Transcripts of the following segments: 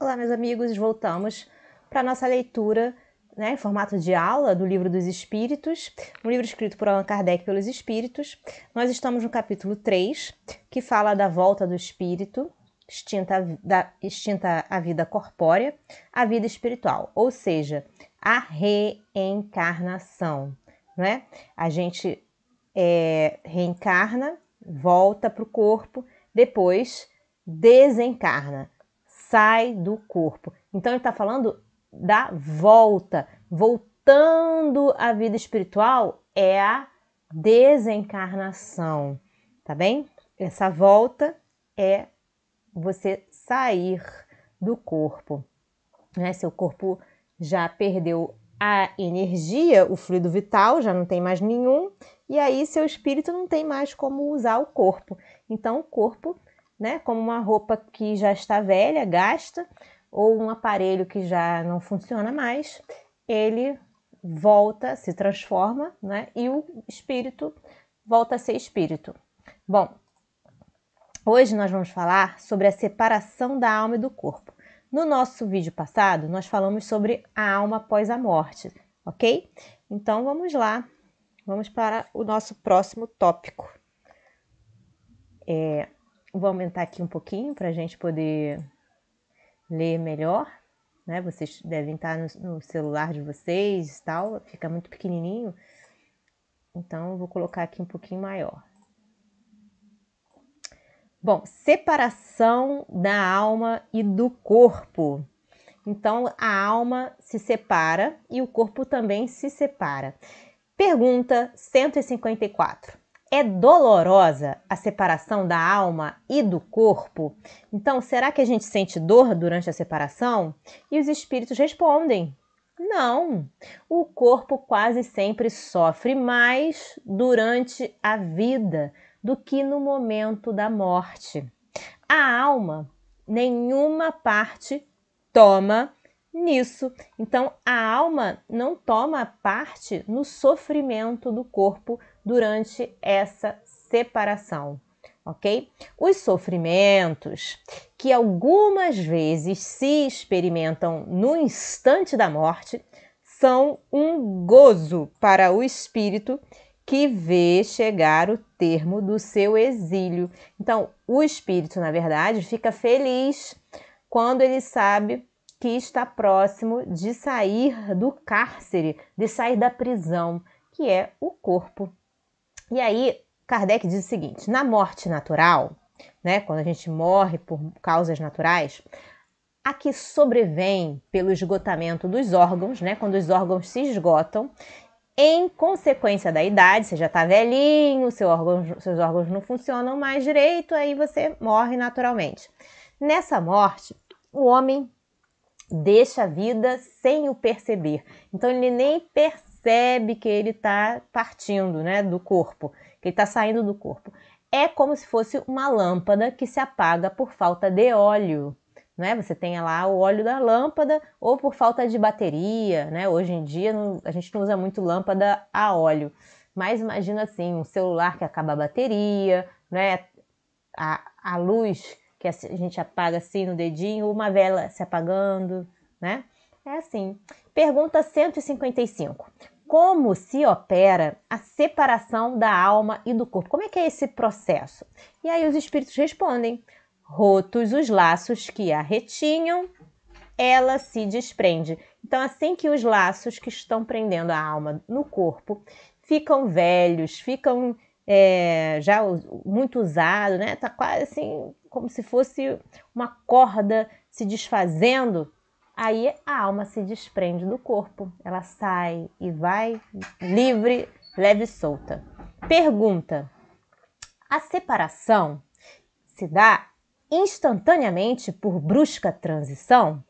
Olá, meus amigos, voltamos para a nossa leitura né, em formato de aula do Livro dos Espíritos, um livro escrito por Allan Kardec pelos Espíritos. Nós estamos no capítulo 3, que fala da volta do espírito, extinta, da, extinta a vida corpórea, a vida espiritual, ou seja, a reencarnação. Né? A gente é, reencarna, volta para o corpo, depois desencarna sai do corpo. Então ele está falando da volta. Voltando à vida espiritual é a desencarnação, tá bem? Essa volta é você sair do corpo, né? Seu corpo já perdeu a energia, o fluido vital já não tem mais nenhum, e aí seu espírito não tem mais como usar o corpo. Então o corpo né? Como uma roupa que já está velha, gasta, ou um aparelho que já não funciona mais, ele volta, se transforma, né? E o espírito volta a ser espírito. Bom, hoje nós vamos falar sobre a separação da alma e do corpo. No nosso vídeo passado, nós falamos sobre a alma após a morte, ok? Então vamos lá, vamos para o nosso próximo tópico. É, Vou aumentar aqui um pouquinho para a gente poder ler melhor. Né? Vocês devem estar no, no celular de vocês e tal, fica muito pequenininho. Então, vou colocar aqui um pouquinho maior. Bom, separação da alma e do corpo. Então, a alma se separa e o corpo também se separa. Pergunta 154. É dolorosa a separação da alma e do corpo? Então, será que a gente sente dor durante a separação? E os espíritos respondem: não. O corpo quase sempre sofre mais durante a vida do que no momento da morte. A alma, nenhuma parte toma nisso. Então, a alma não toma parte no sofrimento do corpo durante essa separação, ok? Os sofrimentos que algumas vezes se experimentam no instante da morte são um gozo para o espírito que vê chegar o termo do seu exílio. Então, o espírito, na verdade, fica feliz quando ele sabe que está próximo de sair do cárcere, de sair da prisão, que é o corpo e aí, Kardec diz o seguinte: na morte natural, né, quando a gente morre por causas naturais, a que sobrevém pelo esgotamento dos órgãos, né, quando os órgãos se esgotam, em consequência da idade, você já está velhinho, seu órgão, seus órgãos não funcionam mais direito, aí você morre naturalmente. Nessa morte, o homem deixa a vida sem o perceber. Então ele nem percebe percebe que ele está partindo né, do corpo, que ele está saindo do corpo. É como se fosse uma lâmpada que se apaga por falta de óleo. Né? Você tem lá o óleo da lâmpada ou por falta de bateria. Né? Hoje em dia não, a gente não usa muito lâmpada a óleo. Mas imagina assim, um celular que acaba a bateria, né? a, a luz que a gente apaga assim no dedinho, uma vela se apagando, né? É assim. Pergunta 155 como se opera a separação da alma e do corpo. Como é que é esse processo? E aí os espíritos respondem: rotos os laços que a retinham, ela se desprende. Então, assim que os laços que estão prendendo a alma no corpo ficam velhos, ficam é, já muito usados, né? Tá quase assim como se fosse uma corda se desfazendo aí a alma se desprende do corpo, ela sai e vai livre, leve e solta. Pergunta: a separação se dá instantaneamente por brusca transição?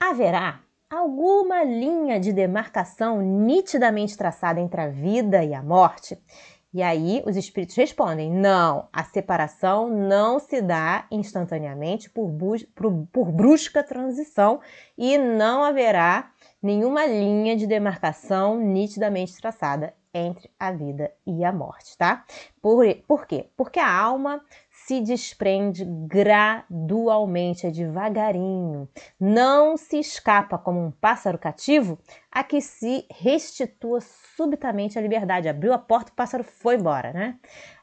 Haverá alguma linha de demarcação nitidamente traçada entre a vida e a morte? E aí os espíritos respondem: não, a separação não se dá instantaneamente por, por, por, brusca transição e não haverá nenhuma linha de demarcação nitidamente traçada entre a vida e a morte, tá? Por, por quê? Porque a alma se desprende gradualmente, é devagarinho. Não se escapa como um pássaro cativo a que se restitua subitamente a liberdade. Abriu a porta, o pássaro foi embora, né?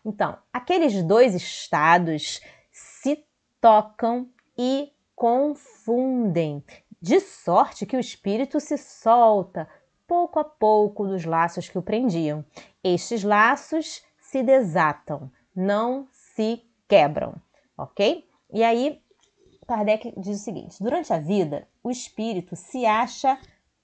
Então, aqueles dois estados se tocam e confundem, de sorte que o espírito se solta pouco a pouco dos laços que o prendiam. Estes laços se desatam, não se quebram, ok? E aí, Kardec diz o seguinte: durante a vida, o espírito se acha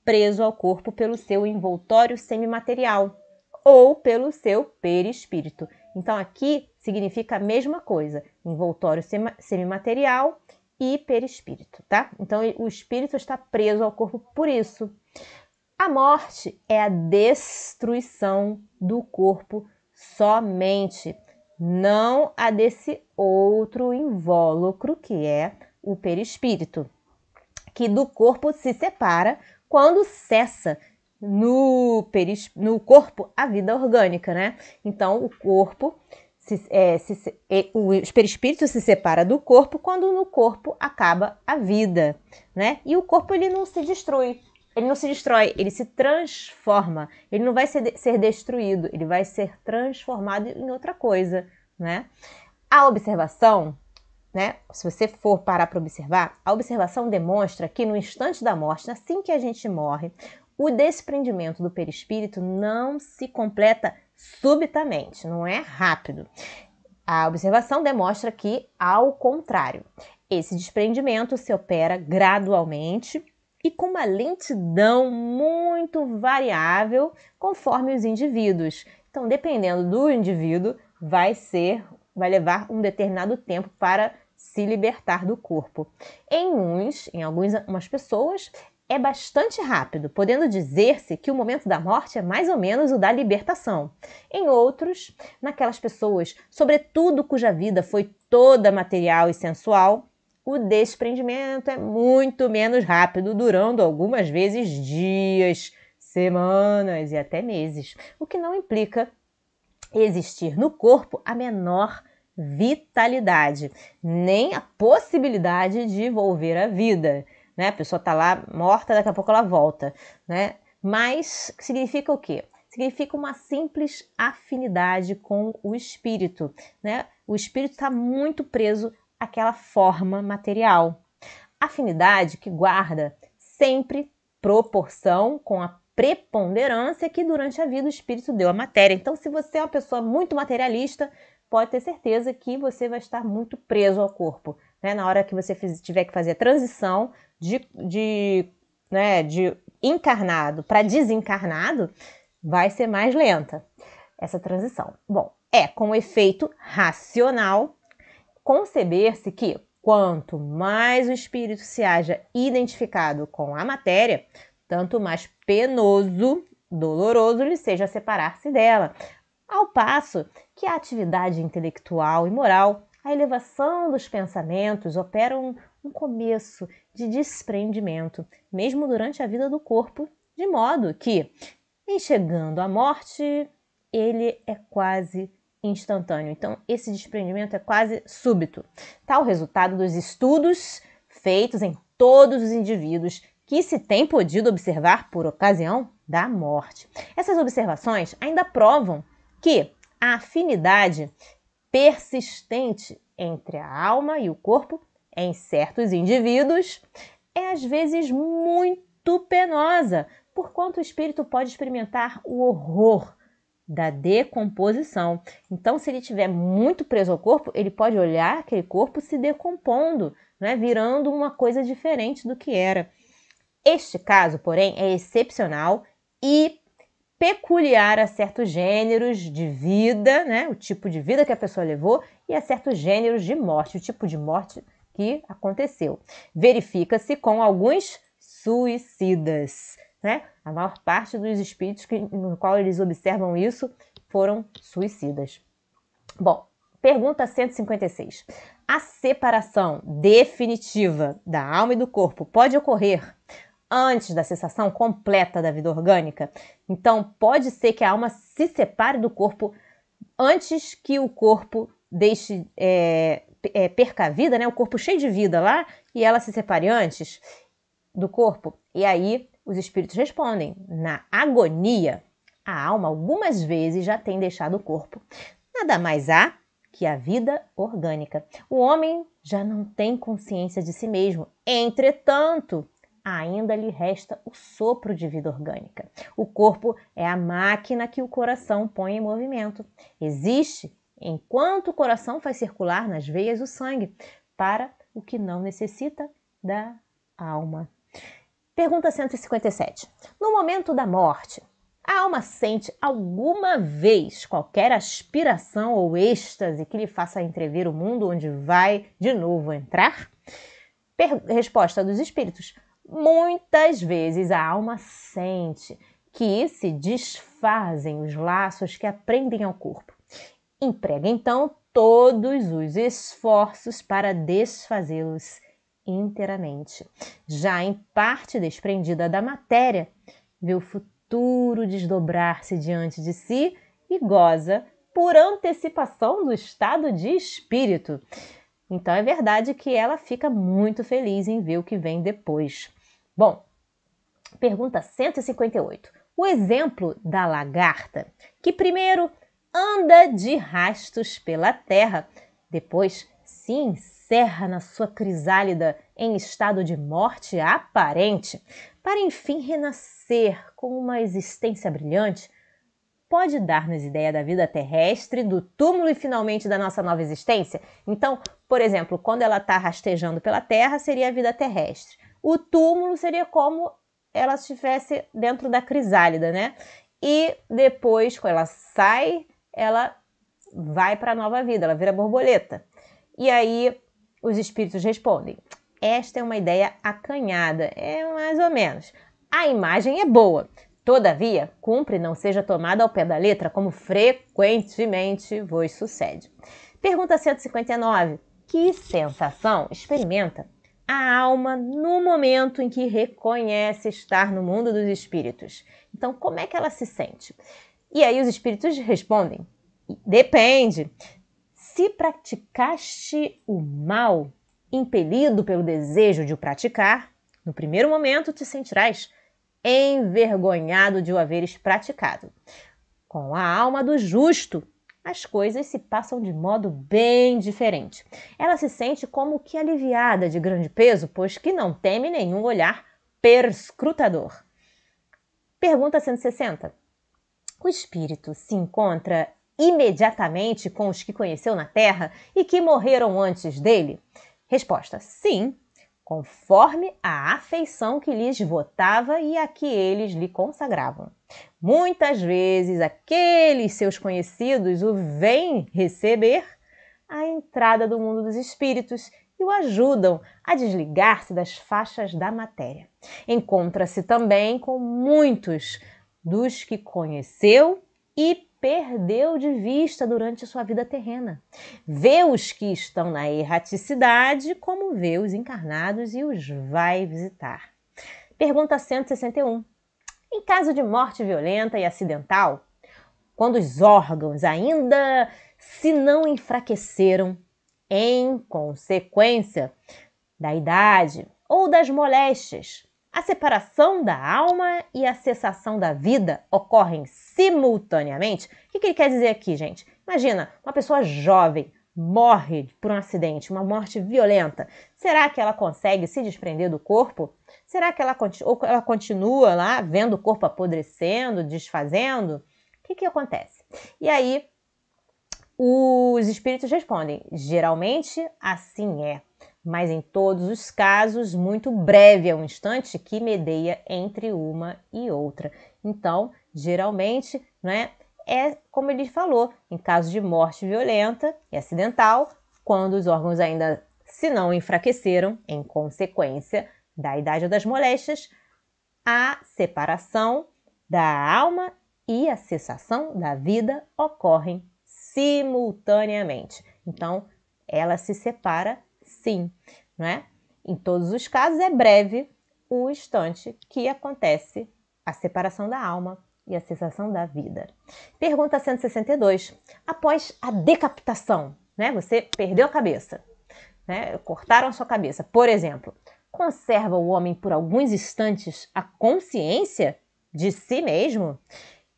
preso ao corpo pelo seu envoltório semimaterial ou pelo seu perispírito. Então, aqui significa a mesma coisa: envoltório semimaterial e perispírito, tá? Então, o espírito está preso ao corpo por isso. A morte é a destruição do corpo somente não a desse outro invólucro que é o perispírito, que do corpo se separa quando cessa no, peris, no corpo a vida orgânica, né? Então o corpo se, é, se, é, o perispírito se separa do corpo quando no corpo acaba a vida, né? E o corpo ele não se destrui, ele não se destrói, ele se transforma. Ele não vai ser, ser destruído, ele vai ser transformado em outra coisa, né? A observação, né? Se você for parar para observar, a observação demonstra que no instante da morte, assim que a gente morre, o desprendimento do perispírito não se completa subitamente, não é rápido. A observação demonstra que, ao contrário, esse desprendimento se opera gradualmente e com uma lentidão muito variável conforme os indivíduos. Então, dependendo do indivíduo, vai ser, vai levar um determinado tempo para se libertar do corpo. Em uns, em algumas pessoas, é bastante rápido, podendo dizer-se que o momento da morte é mais ou menos o da libertação. Em outros, naquelas pessoas, sobretudo cuja vida foi toda material e sensual, o desprendimento é muito menos rápido, durando algumas vezes dias, semanas e até meses, o que não implica existir no corpo a menor vitalidade, nem a possibilidade de volver à vida. Né? A pessoa está lá morta, daqui a pouco ela volta. Né? Mas significa o quê? Significa uma simples afinidade com o espírito. Né? O espírito está muito preso aquela forma material. Afinidade que guarda sempre proporção com a preponderância que durante a vida o espírito deu à matéria. Então, se você é uma pessoa muito materialista, pode ter certeza que você vai estar muito preso ao corpo. Né? Na hora que você tiver que fazer a transição de, de, né, de encarnado para desencarnado, vai ser mais lenta essa transição. Bom, é com efeito racional conceber-se que, quanto mais o espírito se haja identificado com a matéria, tanto mais penoso, doloroso lhe seja separar-se dela. Ao passo que a atividade intelectual e moral, a elevação dos pensamentos operam um começo de desprendimento, mesmo durante a vida do corpo, de modo que, em chegando à morte, ele é quase instantâneo. Então, esse desprendimento é quase súbito. Tal tá resultado dos estudos feitos em todos os indivíduos que se tem podido observar por ocasião da morte. Essas observações ainda provam que a afinidade persistente entre a alma e o corpo em certos indivíduos é às vezes muito penosa, porquanto o espírito pode experimentar o horror da decomposição. Então, se ele tiver muito preso ao corpo, ele pode olhar aquele corpo se decompondo, né, virando uma coisa diferente do que era. Este caso, porém, é excepcional e peculiar a certos gêneros de vida, né, o tipo de vida que a pessoa levou, e a certos gêneros de morte, o tipo de morte que aconteceu. Verifica-se com alguns suicidas, né? A maior parte dos espíritos que, no qual eles observam isso foram suicidas. Bom, pergunta 156. A separação definitiva da alma e do corpo pode ocorrer antes da cessação completa da vida orgânica? Então, pode ser que a alma se separe do corpo antes que o corpo deixe é, é, perca a vida, né? O corpo cheio de vida lá e ela se separe antes do corpo. E aí os espíritos respondem: na agonia, a alma algumas vezes já tem deixado o corpo. Nada mais há que a vida orgânica. O homem já não tem consciência de si mesmo. Entretanto, ainda lhe resta o sopro de vida orgânica. O corpo é a máquina que o coração põe em movimento. Existe enquanto o coração faz circular nas veias o sangue para o que não necessita da alma. Pergunta 157. No momento da morte, a alma sente alguma vez qualquer aspiração ou êxtase que lhe faça entrever o mundo onde vai de novo entrar? Per resposta dos espíritos. Muitas vezes a alma sente que se desfazem os laços que aprendem ao corpo. Emprega então todos os esforços para desfazê-los inteiramente. Já em parte desprendida da matéria, vê o futuro desdobrar-se diante de si e goza por antecipação do estado de espírito. Então é verdade que ela fica muito feliz em ver o que vem depois. Bom, pergunta 158. O exemplo da lagarta, que primeiro anda de rastos pela terra, depois se encerra na sua crisálida em estado de morte aparente, para enfim renascer com uma existência brilhante, pode dar-nos ideia da vida terrestre, do túmulo e finalmente da nossa nova existência? Então, por exemplo, quando ela está rastejando pela Terra, seria a vida terrestre. O túmulo seria como ela estivesse dentro da crisálida, né? E depois, quando ela sai, ela vai para a nova vida, ela vira borboleta. E aí os espíritos respondem: Esta é uma ideia acanhada, é mais ou menos. A imagem é boa. Todavia, cumpre não seja tomada ao pé da letra, como frequentemente vos sucede. Pergunta 159. Que sensação experimenta a alma no momento em que reconhece estar no mundo dos espíritos? Então, como é que ela se sente? E aí os espíritos respondem: Depende se praticaste o mal, impelido pelo desejo de o praticar, no primeiro momento te sentirás envergonhado de o haveres praticado. Com a alma do justo, as coisas se passam de modo bem diferente. Ela se sente como que aliviada de grande peso, pois que não teme nenhum olhar perscrutador. Pergunta 160. O espírito se encontra imediatamente com os que conheceu na Terra e que morreram antes dele? Resposta: sim, conforme a afeição que lhes votava e a que eles lhe consagravam. Muitas vezes aqueles seus conhecidos o vêm receber à entrada do mundo dos espíritos e o ajudam a desligar-se das faixas da matéria. Encontra-se também com muitos dos que conheceu e perdeu de vista durante a sua vida terrena. Vê os que estão na erraticidade, como vê os encarnados e os vai visitar. Pergunta 161. Em caso de morte violenta e acidental, quando os órgãos ainda se não enfraqueceram em consequência da idade ou das moléstias, a separação da alma e a cessação da vida ocorrem simultaneamente. O que, ele quer dizer aqui, gente? Imagina, uma pessoa jovem morre por um acidente, uma morte violenta. Será que ela consegue se desprender do corpo? Será que ela, ou ela continua lá vendo o corpo apodrecendo, desfazendo? O que, que acontece? E aí, os espíritos respondem: geralmente assim é mas em todos os casos muito breve é um instante que medeia entre uma e outra. Então, geralmente, né, é como ele falou, em caso de morte violenta e acidental, quando os órgãos ainda se não enfraqueceram em consequência da idade ou das moléstias, a separação da alma e a cessação da vida ocorrem simultaneamente. Então, ela se separa sim, não é? Em todos os casos é breve o instante que acontece a separação da alma e a cessação da vida. Pergunta 162. Após a decapitação, né? Você perdeu a cabeça, né? Cortaram a sua cabeça, por exemplo. Conserva o homem por alguns instantes a consciência de si mesmo?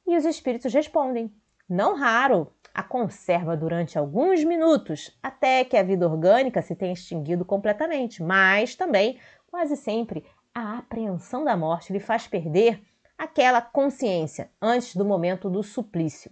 E os espíritos respondem: não raro, a conserva durante alguns minutos, até que a vida orgânica se tenha extinguido completamente, mas também, quase sempre, a apreensão da morte lhe faz perder aquela consciência antes do momento do suplício.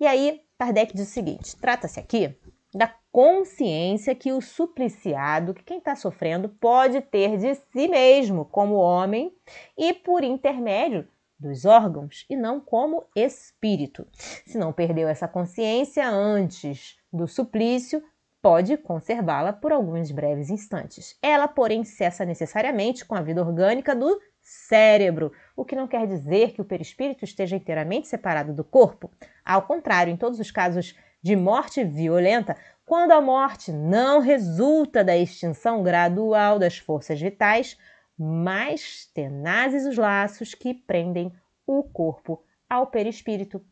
E aí, Kardec diz o seguinte: trata-se aqui da consciência que o supliciado, que quem está sofrendo, pode ter de si mesmo como homem e por intermédio dos órgãos e não como espírito. Se não perdeu essa consciência antes do suplício, pode conservá-la por alguns breves instantes. Ela, porém, cessa necessariamente com a vida orgânica do cérebro, o que não quer dizer que o perispírito esteja inteiramente separado do corpo. Ao contrário, em todos os casos de morte violenta, quando a morte não resulta da extinção gradual das forças vitais, mais tenazes os laços que prendem o corpo ao perispírito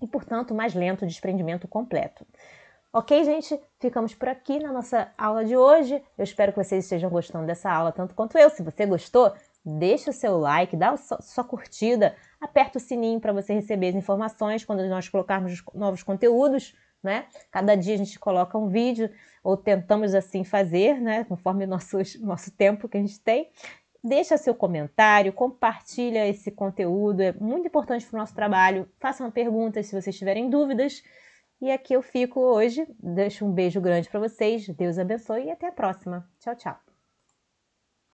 e, portanto, mais lento o desprendimento completo. Ok, gente? Ficamos por aqui na nossa aula de hoje. Eu espero que vocês estejam gostando dessa aula tanto quanto eu. Se você gostou, deixa o seu like, dá a sua curtida, aperta o sininho para você receber as informações quando nós colocarmos novos conteúdos, né? Cada dia a gente coloca um vídeo ou tentamos assim fazer, né, conforme nosso, nosso tempo que a gente tem. Deixa seu comentário, compartilha esse conteúdo, é muito importante para o nosso trabalho. Façam perguntas se vocês tiverem dúvidas. E aqui eu fico hoje. Deixo um beijo grande para vocês. Deus abençoe e até a próxima. Tchau, tchau.